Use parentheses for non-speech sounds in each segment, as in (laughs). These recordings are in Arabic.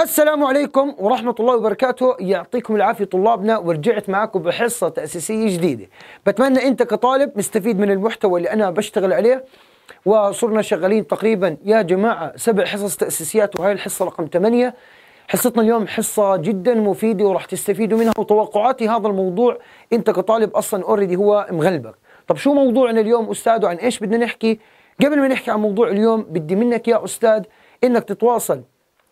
السلام عليكم ورحمة الله وبركاته يعطيكم العافية طلابنا ورجعت معاكم بحصة تأسيسية جديدة بتمنى أنت كطالب مستفيد من المحتوى اللي أنا بشتغل عليه وصرنا شغالين تقريبا يا جماعة سبع حصص تأسيسيات وهي الحصة رقم ثمانية حصتنا اليوم حصة جدا مفيدة وراح تستفيدوا منها وتوقعاتي هذا الموضوع أنت كطالب أصلا اوريدي هو مغلبك طب شو موضوعنا اليوم أستاذ وعن إيش بدنا نحكي قبل ما نحكي عن موضوع اليوم بدي منك يا أستاذ إنك تتواصل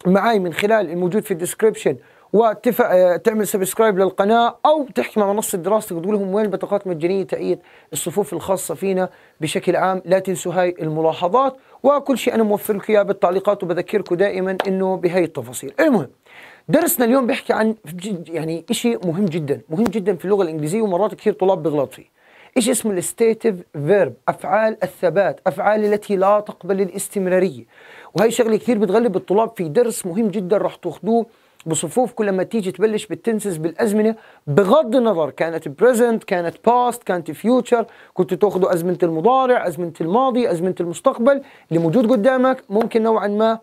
معي من خلال الموجود في الديسكربشن وتعمل آه، سبسكرايب للقناة أو تحكي مع منصة دراستك وتقول لهم وين البطاقات المجانيه تأييد الصفوف الخاصة فينا بشكل عام لا تنسوا هاي الملاحظات وكل شيء أنا موفر لكم إياه بالتعليقات وبذكركم دائما إنه بهي التفاصيل المهم درسنا اليوم بيحكي عن يعني شيء مهم جدا مهم جدا في اللغة الإنجليزية ومرات كثير طلاب بيغلط فيه ايش اسمه الستيتيف فيرب افعال الثبات افعال التي لا تقبل الاستمراريه وهي شغله كثير بتغلب الطلاب في درس مهم جدا راح تاخذوه بصفوف كل ما تيجي تبلش بالتنسز بالازمنه بغض النظر كانت بريزنت كانت باست كانت فيوتشر كنت تاخذوا ازمنه المضارع ازمنه الماضي ازمنه المستقبل اللي موجود قدامك ممكن نوعا ما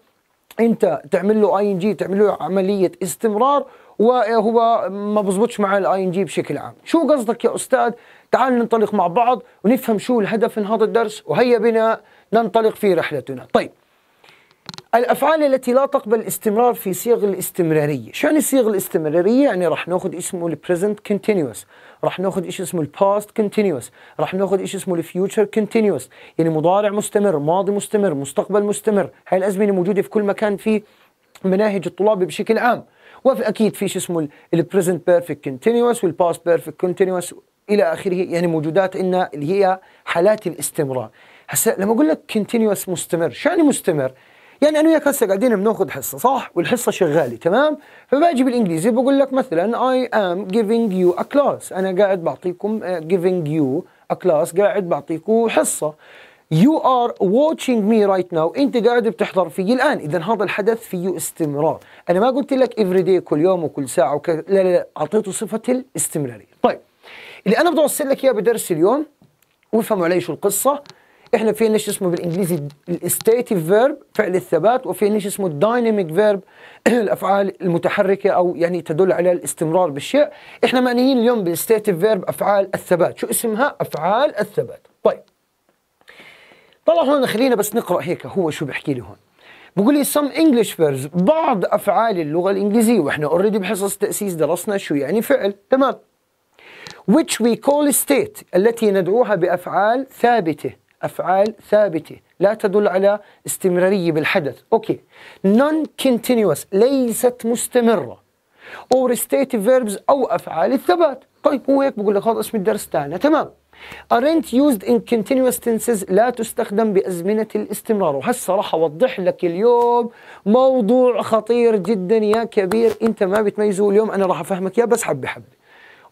انت تعمل له اي ان جي تعمل له عمليه استمرار وهو ما بزبطش مع الاي ان جي بشكل عام شو قصدك يا استاذ تعال ننطلق مع بعض ونفهم شو الهدف من هذا الدرس وهيا بنا ننطلق في رحلتنا طيب الأفعال التي لا تقبل الاستمرار في صيغ الاستمرارية شو يعني صيغ الاستمرارية؟ يعني رح ناخذ اسمه البريزنت continuous رح ناخذ ايش اسمه الباست continuous رح ناخذ ايش اسمه الفيوتشر continuous يعني مضارع مستمر ماضي مستمر مستقبل مستمر هاي الأزمنة موجودة في كل مكان في مناهج الطلاب بشكل عام وفي اكيد في شو اسمه البريزنت بيرفكت والـ والباست بيرفكت continuous الى اخره يعني موجودات عندنا اللي هي حالات الاستمرار هسه لما اقول لك كونتينوس مستمر شو يعني مستمر يعني انا وياك هسه قاعدين بناخذ حصه صح والحصه شغاله تمام فباجي بالانجليزي بقول لك مثلا اي ام جيفينج يو ا كلاس انا قاعد بعطيكم جيفينج يو ا كلاس قاعد بعطيكم حصه يو ار واتشينج مي رايت ناو انت قاعد بتحضر في الان اذا هذا الحدث فيه استمرار انا ما قلت لك افري داي كل يوم وكل ساعه وكذا لا لا لا اعطيته صفه الاستمراريه طيب اللي انا بدي اوصل لك اياه بدرس اليوم وافهموا علي شو القصه احنا في نش اسمه بالانجليزي الستيتيف فيرب فعل الثبات وفي نش اسمه الدايناميك فيرب (clears throat) الافعال المتحركه او يعني تدل على الاستمرار بالشيء احنا معنيين اليوم بالستيتيف فيرب افعال الثبات شو اسمها افعال الثبات طيب طلع هون خلينا بس نقرا هيك هو شو بحكي لي هون بقول لي some English فيرز بعض افعال اللغه الانجليزيه واحنا اوريدي بحصص تاسيس درسنا شو يعني فعل تمام which we call state التي ندعوها بأفعال ثابتة أفعال ثابتة لا تدل على استمرارية بالحدث أوكي non-continuous ليست مستمرة or state verbs أو أفعال الثبات طيب هو هيك بقول لك هذا اسم الدرس تاعنا تمام aren't used in continuous tenses لا تستخدم بأزمنة الاستمرار وهسه راح أوضح لك اليوم موضوع خطير جدا يا كبير أنت ما بتميزه اليوم أنا راح أفهمك يا بس حبة حبة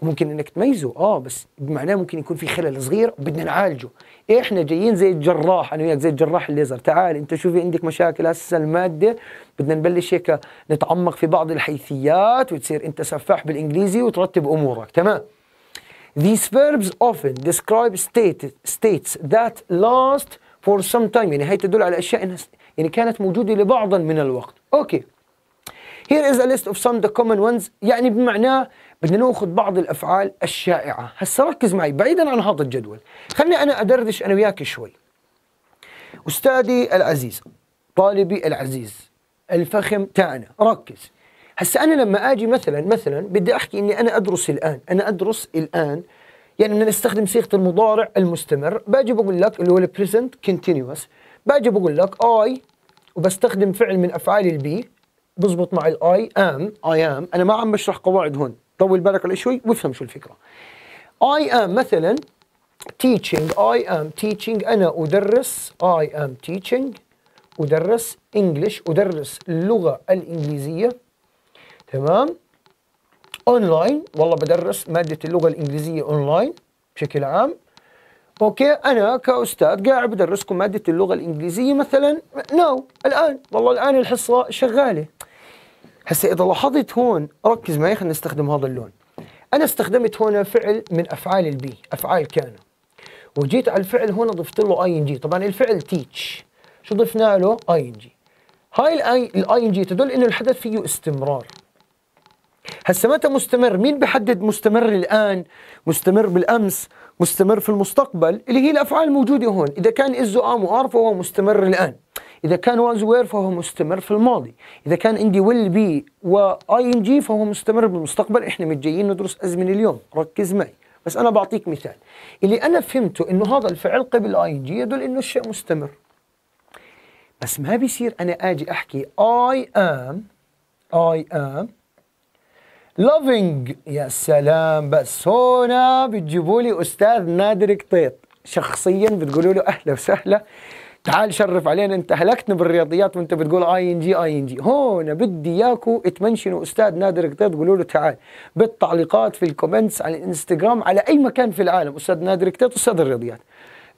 وممكن انك تميزه اه بس بمعناه ممكن يكون في خلل صغير بدنا نعالجه إيه، احنا جايين زي الجراح انا وياك زي الجراح الليزر تعال انت شوفي عندك مشاكل هسه الماده بدنا نبلش هيك نتعمق في بعض الحيثيات وتصير انت سفاح بالانجليزي وترتب امورك تمام These verbs often describe state, states that last for some time يعني هي تدل على اشياء انها يعني كانت موجوده لبعضا من الوقت اوكي okay. Here is a list of some of the common ones يعني بمعناه بدنا ناخذ بعض الافعال الشائعه هسه ركز معي بعيدا عن هذا الجدول خلني انا ادردش انا وياك شوي استاذي العزيز طالبي العزيز الفخم تاعنا ركز هسه انا لما اجي مثلا مثلا بدي احكي اني انا ادرس الان انا ادرس الان يعني بدنا نستخدم صيغه المضارع المستمر باجي بقول لك اللي هو البريزنت كونتينوس باجي بقول لك اي وبستخدم فعل من افعال البي بزبط مع الاي ام اي ام انا ما عم بشرح قواعد هون طول بالك عليه شوي وافهم شو الفكره I am مثلا teaching I am teaching أنا أدرس I am teaching أدرس English أدرس اللغة الإنجليزية تمام أونلاين والله بدرس مادة اللغة الإنجليزية أونلاين بشكل عام أوكي أنا كأستاذ قاعد بدرسكم مادة اللغة الإنجليزية مثلا ناو الآن والله الآن الحصة شغالة هسه اذا لاحظت هون ركز معي خلينا نستخدم هذا اللون انا استخدمت هنا فعل من افعال البي افعال كان وجيت على الفعل هنا ضفت له اي ان جي طبعا الفعل تيتش شو ضفنا له اي ان جي هاي الاي الاي ان جي تدل انه الحدث فيه استمرار هسه متى مستمر مين بحدد مستمر الان مستمر بالامس مستمر في المستقبل اللي هي الافعال الموجوده هون اذا كان از ام وار فهو مستمر الان إذا كان وان زوير فهو مستمر في الماضي إذا كان عندي ويل بي وآي إن جي فهو مستمر بالمستقبل إحنا متجايين ندرس أزمنة اليوم ركز معي بس أنا بعطيك مثال اللي أنا فهمته إنه هذا الفعل قبل آي إن جي يدل إنه الشيء مستمر بس ما بيصير أنا آجي أحكي I am I am loving يا سلام بس هنا بتجيبوا لي أستاذ نادر قطيط شخصيا بتقولوا له أهلا وسهلا تعال شرف علينا انت هلكتنا بالرياضيات وانت بتقول اي ان جي اي ان جي هون بدي اياكو تمنشنوا استاذ نادر قطيط قولوا له تعال بالتعليقات في الكومنتس على الانستغرام على اي مكان في العالم استاذ نادر قطيط استاذ الرياضيات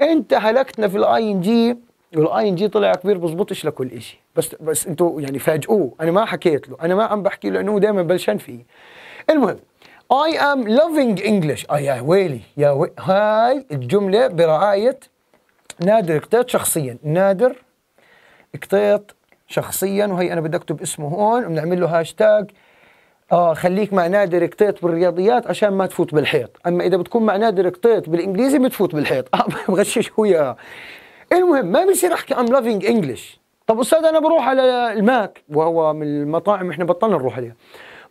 انت هلكتنا في الاي ان جي والاي ان جي طلع كبير بزبطش لكل شيء بس بس انتوا يعني فاجئوه انا ما حكيت له انا ما عم بحكي له انه دائما بلشان فيه المهم I am loving English آه يا ويلي يا وي... هاي الجملة برعاية نادر قطيط شخصيا نادر قطيط شخصيا وهي انا بدي اكتب اسمه هون بنعمل له هاشتاج اه خليك مع نادر قطيط بالرياضيات عشان ما تفوت بالحيط اما اذا بتكون مع نادر قطيط بالانجليزي بتفوت بالحيط (laughs) اه بغشش هو المهم ما بصير احكي ام لافينج انجلش طب استاذ انا بروح على الماك وهو من المطاعم احنا بطلنا نروح عليها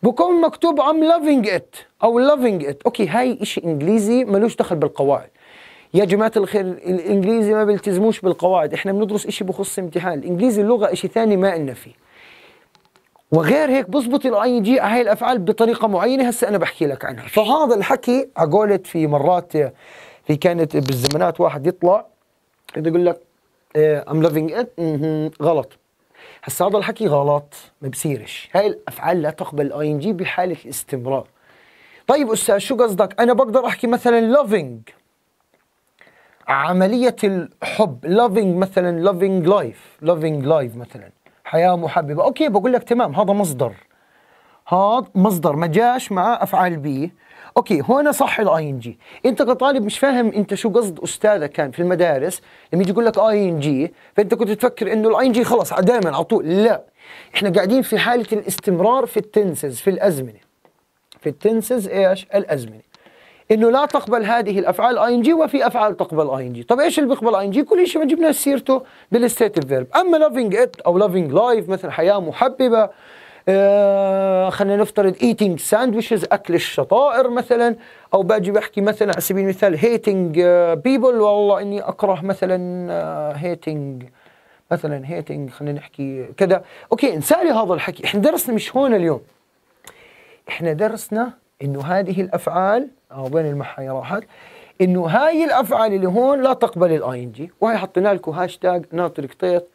بكون مكتوب ام لافينج ات او لافينج ات اوكي هاي شيء انجليزي ملوش دخل بالقواعد يا جماعه الخير الانجليزي ما بيلتزموش بالقواعد احنا بندرس شيء بخص امتحان الانجليزي اللغه شيء ثاني ما إلنا فيه وغير هيك بظبط الاي جي هاي الافعال بطريقه معينه هسه انا بحكي لك عنها فهذا الحكي على في مرات في كانت بالزمانات واحد يطلع يقول لك ام لافينج ات غلط هسه هذا الحكي غلط ما بصيرش هاي الافعال لا تقبل الاي ان جي بحاله الاستمرار طيب استاذ شو قصدك انا بقدر احكي مثلا لافينج عمليه الحب loving مثلا loving life loving life مثلا حياه محببه اوكي بقول لك تمام هذا مصدر هذا مصدر ما جاش مع افعال بي اوكي هنا صح الاي ان جي انت كطالب مش فاهم انت شو قصد استاذك كان في المدارس لما يجي يقول لك اي ان جي فانت كنت تفكر انه الاي ان جي خلص دائما على طول لا احنا قاعدين في حاله الاستمرار في التنسز في الازمنه في التنسز ايش الازمنه انه لا تقبل هذه الافعال اي ان جي وفي افعال تقبل اي ان جي، طب ايش اللي بيقبل اي ان جي؟ كل شيء ما جبنا سيرته بالستيتيف فيرب، اما لافينج ات او لافينج لايف مثل حياه محببه آه خلينا نفترض ايتينج ساندويشز اكل الشطائر مثلا او باجي بحكي مثلا على سبيل المثال هيتنج آه، بيبل والله اني اكره مثلا هيتنج آه، مثلا هيتنج خلينا نحكي كذا اوكي انسالي هذا الحكي احنا درسنا مش هون اليوم احنا درسنا انه هذه الافعال آه، وين المحاية راحت انه هاي الافعال اللي هون لا تقبل الاي ان جي وهي حطينا لكم هاشتاج ناطر قطيط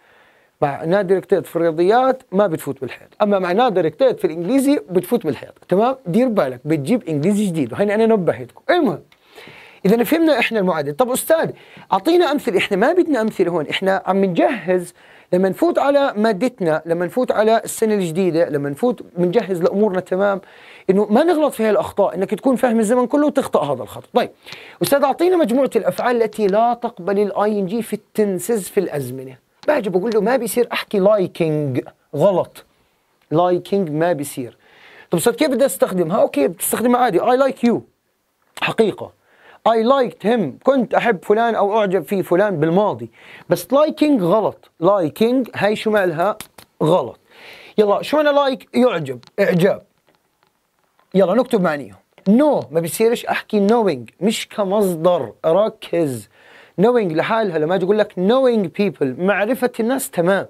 مع نادر كتات في الرياضيات ما بتفوت بالحيط اما مع نادر كتات في الانجليزي بتفوت بالحيط تمام دير بالك بتجيب انجليزي جديد وهنا انا نبهتكم المهم اذا فهمنا احنا المعادله طب استاذ اعطينا امثله احنا ما بدنا امثله هون احنا عم نجهز لما نفوت على مادتنا لما نفوت على السنه الجديده لما نفوت بنجهز لامورنا تمام انه ما نغلط في هالاخطاء الاخطاء انك تكون فاهم الزمن كله وتخطا هذا الخطا طيب استاذ اعطينا مجموعه الافعال التي لا تقبل الاي ان جي في التنسز في الازمنه باجي بقول له ما بيصير احكي لايكينج غلط لايكينج ما بيصير طب استاذ كيف بدي استخدمها اوكي بتستخدمها عادي اي لايك يو حقيقه I liked him كنت أحب فلان أو أعجب في فلان بالماضي بس liking غلط liking هاي شو مالها غلط يلا شو معنى لايك like يعجب إعجاب يلا نكتب معانيهم نو no. ما بيصيرش احكي نوينج مش كمصدر ركز نوينج لحالها لما اجي اقول لك نوينج بيبل معرفه الناس تمام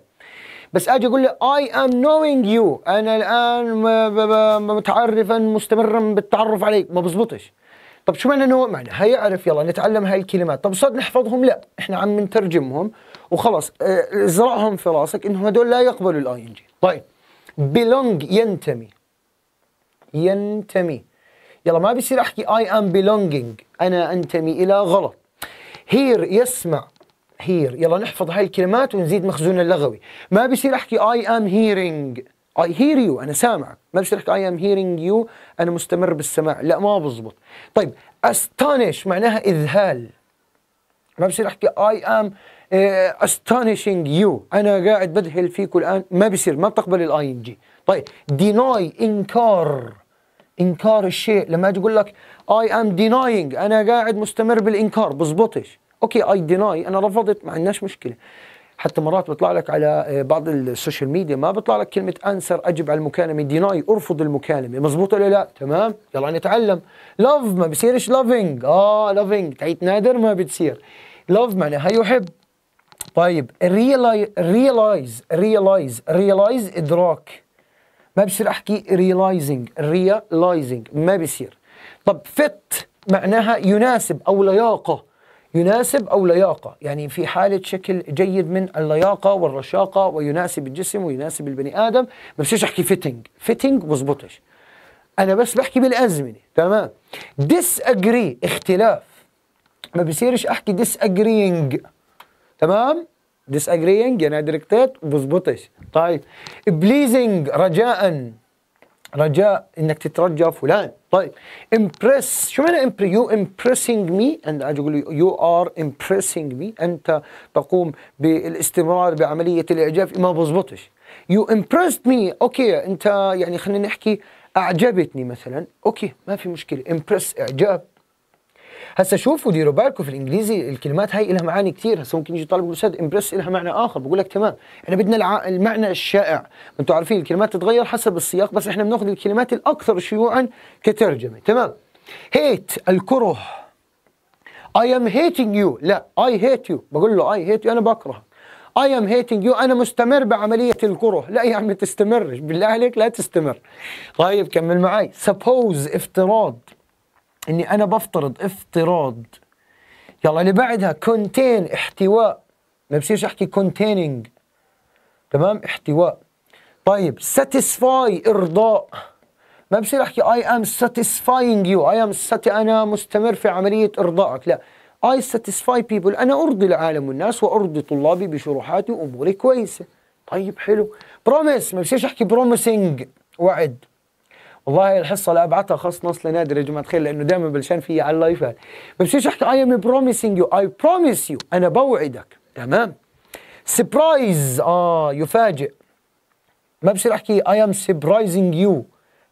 بس اجي اقول له اي ام نوينج يو انا الان متعرفا مستمرا بالتعرف عليك ما بزبطش طب شو معنى نو معنى هيعرف يلا نتعلم هاي الكلمات طب صد نحفظهم لا احنا عم نترجمهم وخلاص ازرعهم آه، في راسك انهم هدول لا يقبلوا الاي ان جي طيب بيلونج ينتمي ينتمي يلا ما بيصير احكي اي ام belonging انا انتمي الى غلط هير يسمع هير يلا نحفظ هاي الكلمات ونزيد مخزون اللغوي ما بيصير احكي اي ام hearing اي hear يو أنا سامعك ما بصير أحكي اي ام hearing يو أنا مستمر بالسماع لا ما بزبط طيب astonish معناها إذهال ما بصير أحكي اي ام استانشينج astonishing أنا قاعد بذهل فيك الآن ما بصير ما بتقبل الاي ان جي طيب deny إنكار انكار الشيء لما اجي اقول لك اي ام ديناينج انا قاعد مستمر بالانكار بزبطش اوكي اي ديناي انا رفضت ما عندناش مشكله حتى مرات بيطلع لك على آه، بعض السوشيال ميديا ما بيطلع لك كلمه انسر اجب على المكالمه ديناي ارفض المكالمه مزبوط ولا لا تمام يلا نتعلم لاف ما بصيرش لافينج اه لافينج تعيت نادر ما بتصير لاف معناها يحب طيب ريلايز ريلايز ريلايز ادراك ما بصير احكي ريلايزنج ريلايزنج ما بصير طب فت معناها يناسب او لياقه يناسب او لياقه يعني في حاله شكل جيد من اللياقه والرشاقه ويناسب الجسم ويناسب البني ادم ما بصيرش احكي فيتنج فيتنج بظبطش انا بس بحكي بالازمنه تمام ديس اجري اختلاف ما بصيرش احكي ديس اجرينج تمام disagreeing يعني ادركتات وبظبطش طيب بليزنج رجاء رجاء انك تترجى فلان طيب امبرس شو معنى امبر يو امبرسينج مي انا اجي اقول يو ار امبرسينج مي انت تقوم بالاستمرار بعمليه الاعجاب ما بزبطش يو امبرست مي اوكي انت يعني خلينا نحكي اعجبتني مثلا اوكي ما في مشكله امبرس اعجاب هسه شوفوا ديروا بالكم في الانجليزي الكلمات هاي لها معاني كثير هسه ممكن يجي طالب الاستاذ امبرس لها معنى اخر بقول لك تمام احنا بدنا الع... المعنى الشائع انتم عارفين الكلمات تتغير حسب السياق بس احنا بناخذ الكلمات الاكثر شيوعا كترجمه تمام هيت الكره I am hating you لا I hate you بقول له I hate you أنا بكره I am hating you أنا مستمر بعملية الكره لا يا عم تستمرش بالله عليك لا تستمر طيب كمل معي suppose افتراض اني انا بفترض افتراض يلا اللي بعدها كونتين احتواء ما بصيرش احكي كونتيننج تمام احتواء طيب ساتيسفاي ارضاء ما بصير احكي اي ام ساتيسفاينج يو اي ام انا مستمر في عمليه ارضائك لا اي ساتيسفاي بيبل انا ارضي العالم والناس وارضي طلابي بشروحاتي واموري كويسه طيب حلو بروميس ما بصيرش احكي بروميسنج وعد والله الحصه اللي ابعتها خاص نص لنادر يا جماعه الخير لانه دائما بلشان في على اللايفات بس بصيرش احكي اي ام بروميسينج يو اي بروميس يو انا بوعدك تمام سبرايز اه يفاجئ ما بصير احكي اي ام سبرايزينج يو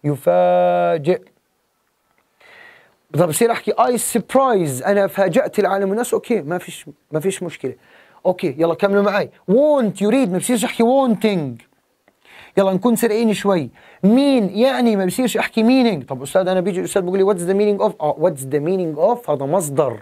يفاجئ طب بصير احكي اي سبرايز انا فاجات العالم والناس اوكي ما فيش ما فيش مشكله اوكي يلا كملوا معي وونت يريد ما بصيرش احكي وونتنج يلا نكون سرقين شوي مين يعني ما بصيرش احكي مينينج طب استاذ انا بيجي الاستاذ بيقول لي واتس ذا مينينج اوف اه واتس ذا مينينج اوف هذا مصدر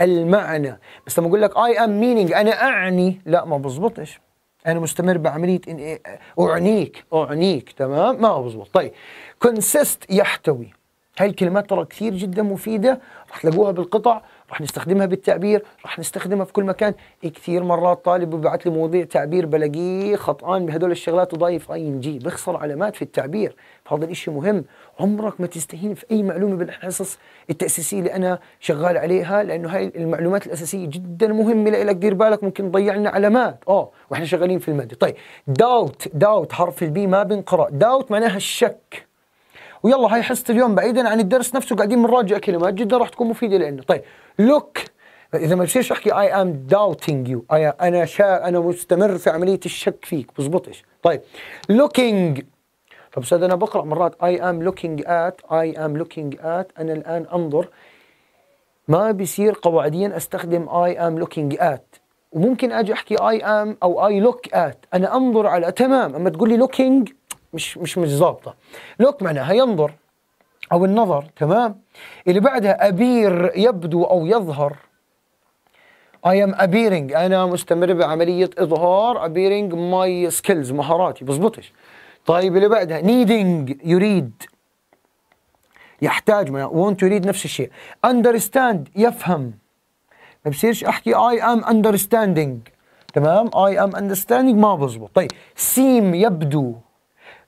المعنى بس لما اقول لك اي ام مينينج انا اعني لا ما بزبطش انا مستمر بعمليه إن إيه، اعنيك اعنيك تمام ما بزبط طيب كونسيست يحتوي هاي الكلمات ترى كثير جدا مفيده رح تلاقوها بالقطع رح نستخدمها بالتعبير رح نستخدمها في كل مكان إيه كثير مرات طالب ببعث لي مواضيع تعبير بلاقيه خطان بهدول الشغلات وضايف اي آه، ان جي بخسر علامات في التعبير فهذا الشيء مهم عمرك ما تستهين في اي معلومه بالحصص التاسيسيه اللي انا شغال عليها لانه هاي المعلومات الاساسيه جدا مهمه لك دير بالك ممكن تضيع لنا علامات اه واحنا شغالين في الماده طيب داوت داوت حرف البي ما بنقرا داوت معناها الشك ويلا هاي حصه اليوم بعيدا عن الدرس نفسه قاعدين بنراجع كلمات جدا راح تكون مفيده لنا طيب لوك اذا ما بصيرش احكي اي ام داوتينج يو انا شا انا مستمر في عمليه الشك فيك بزبطش طيب لوكينج طب استاذ انا بقرا مرات اي ام لوكينج ات اي ام لوكينج ات انا الان انظر ما بصير قواعديا استخدم اي ام لوكينج ات وممكن اجي احكي اي ام او اي لوك ات انا انظر على تمام اما تقول لي لوكينج مش مش مش ظابطه لوك معناها ينظر او النظر تمام اللي بعدها ابير يبدو او يظهر اي ام ابيرنج أنا مستمر بعملية إظهار ابيرنج ماي سكيلز مهاراتي بزبطش طيب اللي بعدها نيدنج يريد يحتاج معناها تو يريد نفس الشيء اندرستاند يفهم ما بصيرش أحكي اي ام اندرستاندنج تمام اي ام اندرستاندنج ما بزبط طيب سيم يبدو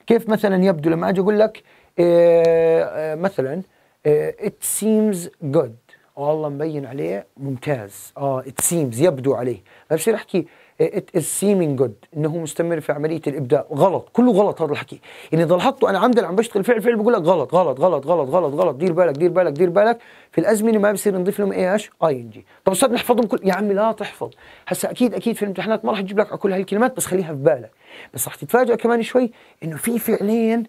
كيف مثلا يبدو لما اجي اقول لك آه، آه، مثلا آه، it seems good والله مبين عليه ممتاز اه it seems يبدو عليه فبصير احكي ات از سيمينج جود انه هو مستمر في عمليه الابداع غلط كله غلط هذا الحكي يعني اذا حطه انا عمدا عم بشتغل فعل فعل بقول لك غلط غلط غلط غلط غلط غلط دير بالك دير بالك دير بالك في الازمنه ما بصير نضيف لهم ايش اي ان جي طب استاذ نحفظهم كل يا عمي لا تحفظ هسا اكيد اكيد في الامتحانات ما راح تجيب لك على كل هالكلمات بس خليها في بالك بس راح تتفاجئ كمان شوي انه في فعلين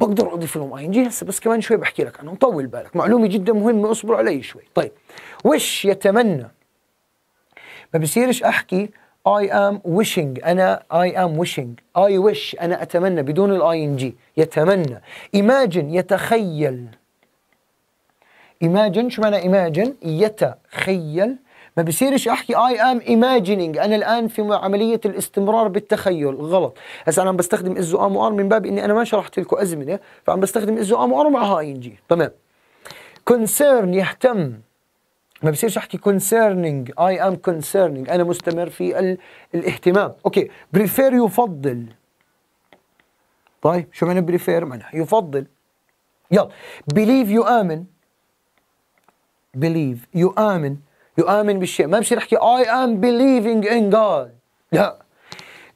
بقدر اضيف لهم اي ان جي هسا بس كمان شوي بحكي لك عنهم طول بالك معلومه جدا مهمه اصبروا علي شوي طيب وش يتمنى ما بصيرش احكي I am wishing أنا I am wishing I wish أنا أتمنى بدون الاي ان جي يتمنى imagine يتخيل imagine شو معنى imagine يتخيل ما بصيرش احكي اي ام imagining انا الان في عمليه الاستمرار بالتخيل غلط هسه انا عم بستخدم از ام ار من باب اني انا ما شرحت لكم ازمنه فعم بستخدم از ام ار مع هاي ان جي تمام concern يهتم ما بصيرش احكي كونسيرنينج اي ام كونسيرنينج انا مستمر في ال... الاهتمام اوكي بريفير يفضل طيب شو معنى بريفير معناها يفضل يلا بليف يؤمن بليف يؤمن يؤمن بالشيء ما بصير احكي اي ام believing ان جاد لا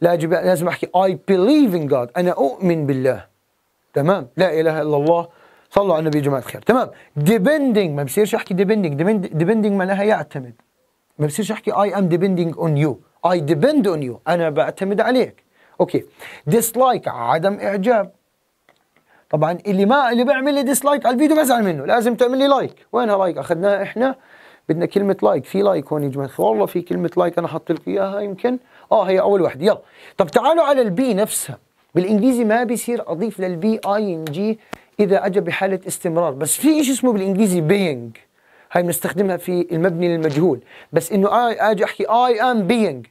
لازم لازم احكي اي بليف ان جاد انا اؤمن بالله تمام لا اله الا الله صلوا على النبي يا جماعه الخير تمام depending ما بصيرش احكي depending depending معناها يعتمد ما بصيرش احكي I am depending on you I depend on you أنا بعتمد عليك أوكي dislike عدم إعجاب طبعا اللي ما اللي بيعمل لي ديسلايك على الفيديو بزعل منه لازم تعمل لي لايك وينها لايك اخذناها احنا بدنا كلمه لايك في لايك هون يا جماعه والله في كلمه لايك انا حاط لكم اياها يمكن اه هي اول واحده يلا طب تعالوا على البي نفسها بالانجليزي ما بيصير اضيف للبي اي ان جي اذا اجى بحاله استمرار بس في شيء اسمه بالانجليزي بينج هاي بنستخدمها في المبني للمجهول بس انه اجي احكي اي ام بينج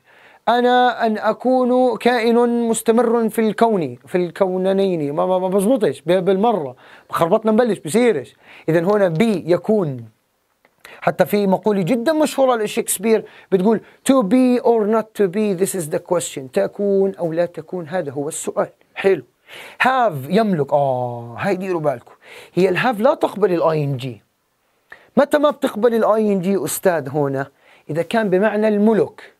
انا ان اكون كائن مستمر في الكون في الكونين ما ما, بزبطش بالمره خربطنا نبلش بصيرش اذا هنا بي يكون حتى في مقولة جدا مشهورة لشكسبير بتقول to be or not to be ذيس از ذا كويستشن تكون أو لا تكون هذا هو السؤال حلو هاف يملك اه هاي ديروا بالكم هي الهاف لا تقبل الاي ان جي متى ما بتقبل الاي ان جي استاذ هنا اذا كان بمعنى الملك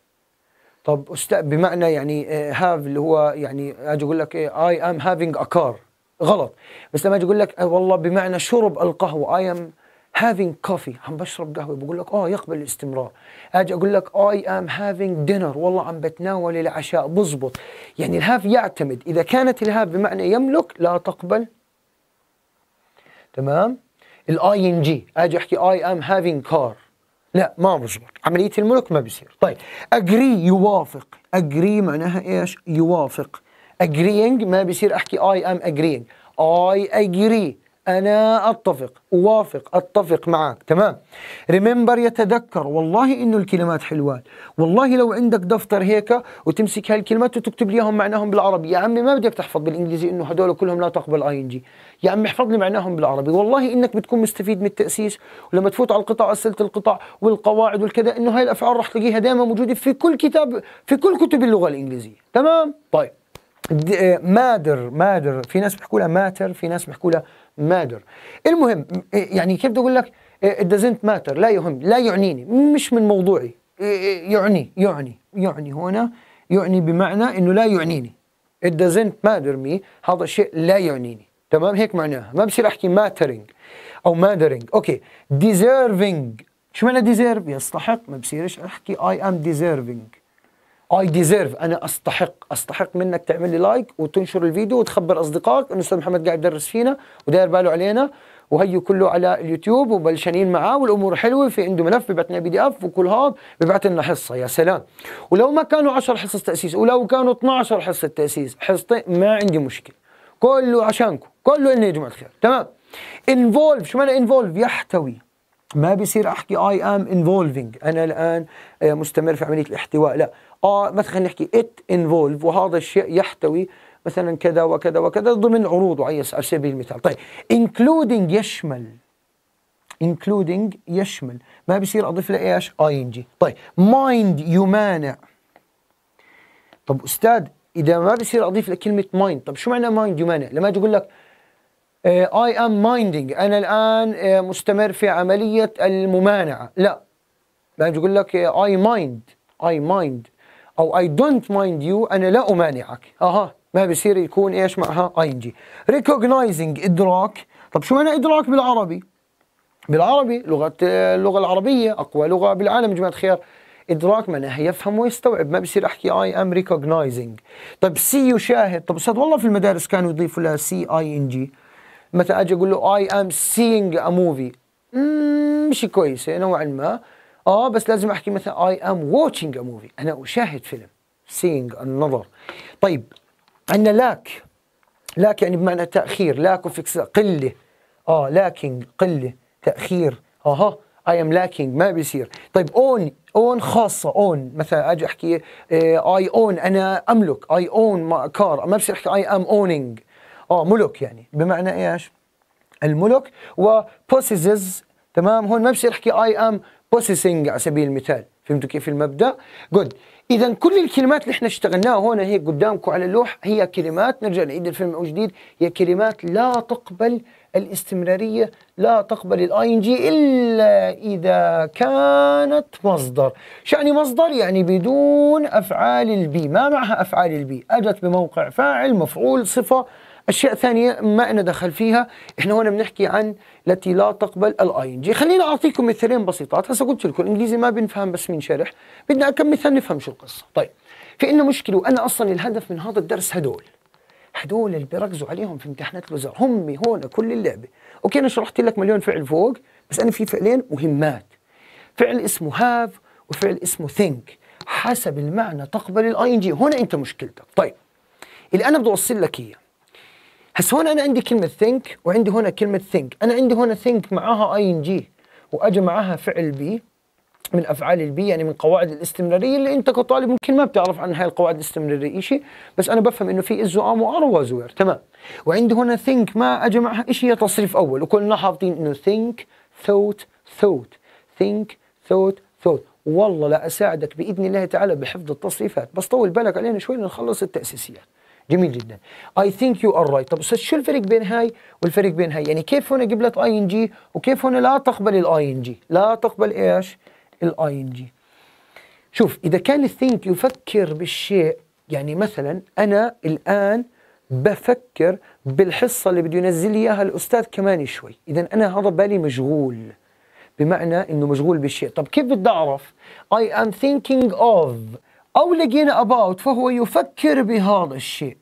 طب استاذ بمعنى يعني هاف آه، اللي هو يعني اجي اقول لك اي ام هافينج ا كار غلط بس لما اجي اقول لك آه، والله بمعنى شرب القهوه اي ام having coffee عم بشرب قهوه بقول لك اه يقبل الاستمرار اجي اقول لك I am having dinner والله عم بتناول العشاء بزبط يعني الهاف يعتمد اذا كانت الهاف بمعنى يملك لا تقبل تمام الاي ان جي اجي احكي I am having car لا ما بزبط عمليه الملك ما بصير طيب agree يوافق agree معناها ايش يوافق agreeing ما بصير احكي I am agreeing I agree أنا أتفق أوافق أتفق معك تمام ريمبر يتذكر والله إنه الكلمات حلوات والله لو عندك دفتر هيك وتمسك هالكلمات وتكتب لي اياهم معناهم بالعربي يا عمي ما بدك تحفظ بالإنجليزي إنه هدول كلهم لا تقبل آي إن جي يا عمي احفظ لي معناهم بالعربي والله إنك بتكون مستفيد من التأسيس ولما تفوت على القطع أسئلة القطع والقواعد والكذا إنه هاي الأفعال راح تلاقيها دائما موجودة في كل كتاب في كل كتب اللغة الإنجليزية تمام طيب آه، مادر مادر في ناس بيحكوا لها ماتر في ناس بيحكوا لها ماتر المهم يعني كيف بدي اقول لك دازنت ماتر لا يهم لا يعنيني مش من موضوعي يعني يعني يعني هنا يعني بمعنى انه لا يعنيني it doesn't matter me هذا الشيء لا يعنيني تمام هيك معناها ما بصير احكي ماترينج او mattering اوكي deserving شو معنى deserve يستحق ما بصيرش احكي اي ام deserving اي ديزيرف انا استحق استحق منك تعمل لي لايك وتنشر الفيديو وتخبر اصدقائك انه استاذ محمد قاعد يدرس فينا وداير باله علينا وهيو كله على اليوتيوب وبلشانين معاه والامور حلوه في عنده ملف لنا بي دي اف وكل هذا ببعت لنا حصه يا سلام ولو ما كانوا 10 حصص تاسيس ولو كانوا 12 حصه تاسيس حصتين ما عندي مشكله كله عشانكم كله انه يا جماعه الخير تمام انفولف شو معنى انفولف يحتوي ما بيصير احكي اي ام انفولفينج انا الان آه، مستمر في عمليه الاحتواء لا اه مثلا خلينا نحكي ات انفولف وهذا الشيء يحتوي مثلا كذا وكذا وكذا ضمن عروضه على سبيل المثال طيب انكلودينج يشمل انكلودينج يشمل ما بيصير اضيف له ايش اي ان جي طيب مايند يمانع طب استاذ اذا ما بيصير اضيف لكلمه مايند طب شو معنى مايند يمانع لما اجي اقول لك اي ام مايندينج انا الان آه، مستمر في عمليه الممانعه لا يعني يقول لك اي مايند اي مايند او اي دونت مايند يو انا لا امانعك اها ما بيصير يكون ايش معها اي ان جي ريكوجنايزنج ادراك طب شو معنى ادراك بالعربي بالعربي لغه آه، اللغه العربيه اقوى لغه بالعالم جماعه الخير ادراك معناها يفهم ويستوعب ما بصير احكي اي ام ريكوجنايزنج طب سي يشاهد طب استاذ والله في المدارس كانوا يضيفوا لها سي اي ان جي مثلا اجي اقول له اي ام سينج ا موفي مش كويسه يعني نوعا ما اه بس لازم احكي مثلا اي ام واتشينج ا موفي انا اشاهد فيلم سينج النظر طيب عندنا لاك لاك يعني بمعنى تاخير لاك وفكس قله اه لكن قله تاخير اها اي ام لاكينج ما بيصير طيب اون اون خاصه اون مثلا اجي احكي اي آه، اون انا املك اي اون كار ما بصير احكي اي ام اونينج اه ملك يعني بمعنى ايش؟ الملك وبوسيسز تمام هون ما بصير احكي اي ام بوسيسنج على سبيل المثال فهمتوا كيف المبدا؟ جود اذا كل الكلمات اللي احنا اشتغلناها هون هيك قدامكم على اللوح هي كلمات نرجع نعيد الفيلم من جديد هي كلمات لا تقبل الاستمراريه لا تقبل الاي ان جي الا اذا كانت مصدر يعني مصدر يعني بدون افعال البي ما معها افعال البي اجت بموقع فاعل مفعول صفه اشياء ثانيه ما انا دخل فيها احنا هنا بنحكي عن التي لا تقبل الاي ان جي خليني اعطيكم مثالين بسيطات هسه قلت لكم الانجليزي ما بنفهم بس من شرح بدنا كم مثال نفهم شو القصه طيب في انه مشكله وانا اصلا الهدف من هذا الدرس هدول هدول اللي بيركزوا عليهم في امتحانات الوزارة هم هون كل اللعبة أوكي أنا شرحت لك مليون فعل فوق بس أنا في فعلين مهمات فعل اسمه هاف وفعل اسمه ثينك حسب المعنى تقبل الاي ان جي هنا انت مشكلتك طيب اللي انا بدي اوصل لك اياه هس هون انا عندي كلمه ثينك وعندي هنا كلمه ثينك انا عندي هنا ثينك معاها اي ان جي واجى معاها فعل بي من افعال البي يعني من قواعد الاستمراريه اللي انت كطالب ممكن ما بتعرف عن هاي القواعد الاستمراريه شيء بس انا بفهم انه في از وام وار وير تمام وعندي هنا ثينك ما اجى معها شيء هي تصريف اول وكلنا حاطين انه ثينك ثوت ثوت ثينك ثوت ثوت والله لا اساعدك باذن الله تعالى بحفظ التصريفات بس طول بالك علينا شوي نخلص التاسيسيات جميل جدا اي ثينك يو ار رايت طب استاذ شو الفرق بين هاي والفرق بين هاي يعني كيف هنا قبلت اي ان جي وكيف هنا لا تقبل الاي ان جي لا تقبل ايش الاي ان جي شوف اذا كان الثينك يفكر بالشيء يعني مثلا انا الان بفكر بالحصة اللي بده ينزل لي إياها الأستاذ كمان شوي إذا أنا هذا بالي مشغول بمعنى إنه مشغول بالشيء طب كيف بدي أعرف I am thinking of أو لقينا about فهو يفكر بهذا الشيء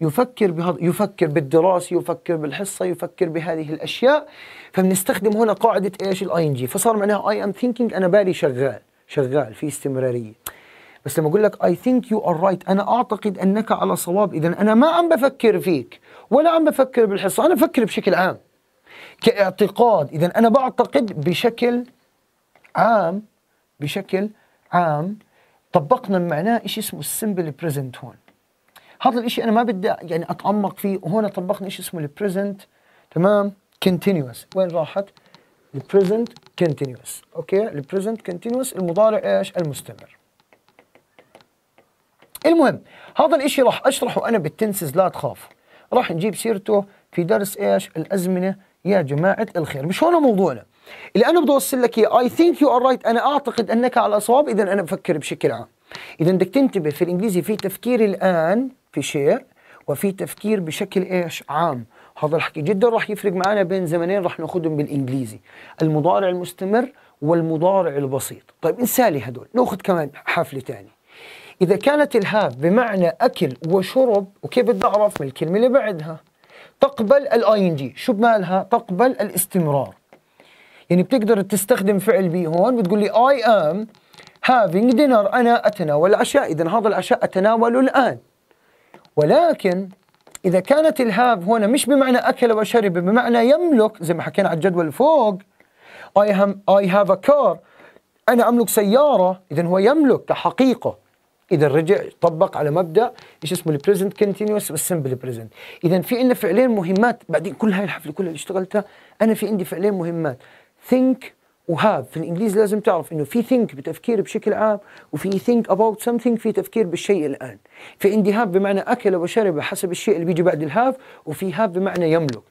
يفكر بهذا يفكر بالدراسة يفكر بالحصة يفكر بهذه الأشياء فبنستخدم هنا قاعدة إيش الاي ان جي فصار معناها I am thinking أنا بالي شغال شغال في استمرارية بس لما أقول لك I think you are right أنا أعتقد أنك على صواب إذا أنا ما عم بفكر فيك ولا عم بفكر بالحصة أنا بفكر بشكل عام كاعتقاد إذا أنا بعتقد بشكل عام بشكل عام طبقنا معناه شيء اسمه السمبل بريزنت هون هذا الشيء انا ما بدي يعني اتعمق فيه وهنا طبقنا شيء اسمه البريزنت تمام كونتينوس وين راحت البريزنت كونتينوس اوكي البريزنت كونتينوس المضارع ايش المستمر المهم هذا الشيء راح اشرحه انا بالتنسز لا تخاف راح نجيب سيرته في درس ايش الازمنه يا جماعه الخير مش هون موضوعنا اللي انا بدي اوصل لك اياه اي ثينك يو ار رايت انا اعتقد انك على صواب اذا انا بفكر بشكل عام اذا بدك تنتبه في الانجليزي في تفكير الان في شيء وفي تفكير بشكل ايش عام هذا الحكي جدا راح يفرق معنا بين زمنين راح ناخذهم بالانجليزي المضارع المستمر والمضارع البسيط طيب انسالي هدول ناخذ كمان حفله ثانيه اذا كانت الهاف بمعنى اكل وشرب وكيف بدي اعرف من الكلمه اللي بعدها تقبل الاي ان جي شو بمالها تقبل الاستمرار يعني بتقدر تستخدم فعل بي هون بتقول لي I am having dinner أنا أتناول العشاء إذا هذا العشاء أتناوله الآن ولكن إذا كانت الهاف هنا مش بمعنى أكل وشرب بمعنى يملك زي ما حكينا على الجدول فوق I have, I have a car أنا أملك سيارة إذا هو يملك كحقيقة إذا رجع طبق على مبدأ إيش اسمه البريزنت كونتينيوس والسمبل بريزنت إذا في عندنا فعلين مهمات بعدين كل هاي الحفلة كلها اللي اشتغلتها أنا في عندي فعلين مهمات think وهاف في الانجليزي لازم تعرف انه في ثينك بتفكير بشكل عام وفي ثينك اباوت something في تفكير بالشيء الان في عندي هاف بمعنى اكل وشرب حسب الشيء اللي بيجي بعد الهاف وفي هاف بمعنى يملك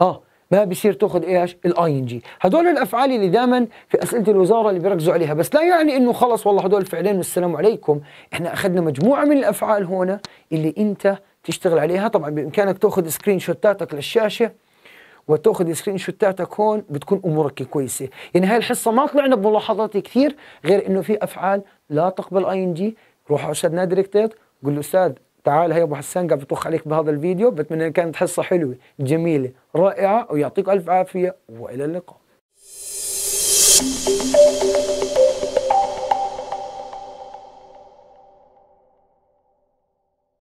اه ما بيصير تاخذ ايش الاي ان جي هدول الافعال اللي دائما في اسئله الوزاره اللي بيركزوا عليها بس لا يعني انه خلص والله هدول فعلين والسلام عليكم احنا اخذنا مجموعه من الافعال هنا اللي انت تشتغل عليها طبعا بامكانك تاخذ سكرين شوتاتك للشاشه وتاخذ سكرين شوتاتك هون بتكون امورك كويسه يعني هاي الحصه ما طلعنا بملاحظات كثير غير انه في افعال لا تقبل اي ان جي روح على استاذ نادر كتير قول له استاذ تعال هي ابو حسان قاعد بطخ عليك بهذا الفيديو بتمنى كانت حصه حلوه جميله رائعه ويعطيك الف عافيه والى اللقاء